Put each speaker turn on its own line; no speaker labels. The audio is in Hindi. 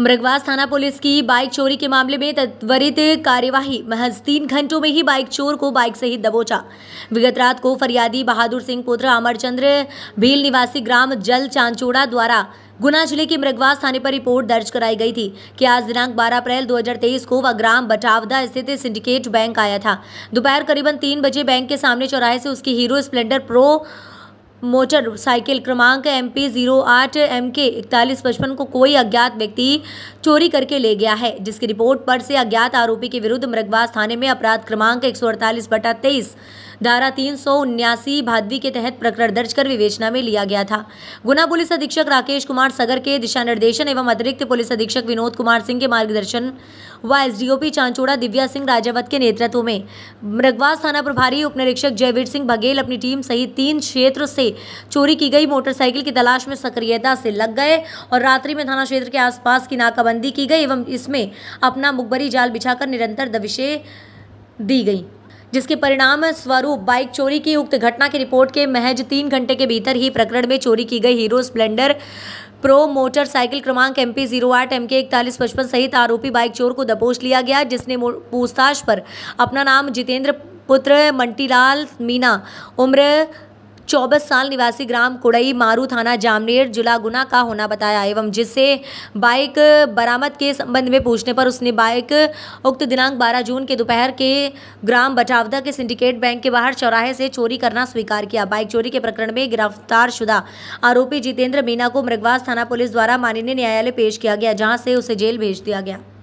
मृगवास थाना पुलिस की बाइक चोरी के मामले में त्वरित कार्यवाही महज तीन घंटों में ही बाइक चोर को बाइक सहित दबोचा विगत रात को फरियादी बहादुर सिंह पुत्र अमरचंद्र भील निवासी ग्राम जल चांचोड़ा द्वारा गुना जिले के मृगवास थाने पर रिपोर्ट दर्ज कराई गई थी कि आज दिनांक 12 अप्रैल 2023 को वह ग्राम बटावदा स्थित सिंडिकेट बैंक आया था दोपहर करीबन तीन बजे बैंक के सामने चौराहे से उसकी Hero Splendor Pro motorcycle क्रमांक एम पी जीरो आठ एम के इकतालीस पचपन को कोई अज्ञात व्यक्ति चोरी करके ले गया है जिसकी रिपोर्ट पर से अज्ञात आरोपी के विरुद्ध मृगवास थाने में अपराध क्रमांक एक सौ अड़तालीस बटा तेईस धारा तीन सौ उन्यासी भादवी के तहत प्रकरण दर्ज कर विवेचना में लिया गया था गुना पुलिस अधीक्षक राकेश कुमार सगर के दिशा निर्देशन एवं अतिरिक्त पुलिस अधीक्षक विनोद कुमार सिंह के मार्गदर्शन व एसडीओपी चांचोड़ा दिव्या सिंह राजावत के नेतृत्व में मृगवास थाना प्रभारी उपनिरीक्षक जयवीर सिंह बघेल अपनी टीम सहित तीन क्षेत्र से चोरी की गई मोटरसाइकिल की तलाश में सक्रियता से लग गए और रात्रि में थाना क्षेत्र के आसपास की नाकाबंदी की गई एवं इसमें अपना मुखबरी जाल बिछाकर निरंतर दबिशे दी गई जिसके परिणाम स्वरूप बाइक चोरी की उक्त घटना की रिपोर्ट के महज तीन घंटे के भीतर ही प्रकरण में चोरी की गई हीरो स्प्लेंडर प्रो मोटरसाइकिल क्रमांक एम पी जीरो आठ एम के इकतालीस पचपन सहित आरोपी बाइक चोर को दबोच लिया गया जिसने पूछताछ पर अपना नाम जितेंद्र पुत्र मंटीलाल मीना उम्र चौबीस साल निवासी ग्राम कुड़ई मारू थाना जामनेर जिला गुना का होना बताया एवं जिससे बाइक बरामद के संबंध में पूछने पर उसने बाइक उक्त दिनांक 12 जून के दोपहर के ग्राम बटावदा के सिंडिकेट बैंक के बाहर चौराहे से चोरी करना स्वीकार किया बाइक चोरी के प्रकरण में गिरफ्तार शुदा आरोपी जितेंद्र मीना को मृगवास थाना पुलिस द्वारा माननीय न्यायालय पेश किया गया जहाँ से उसे जेल भेज दिया गया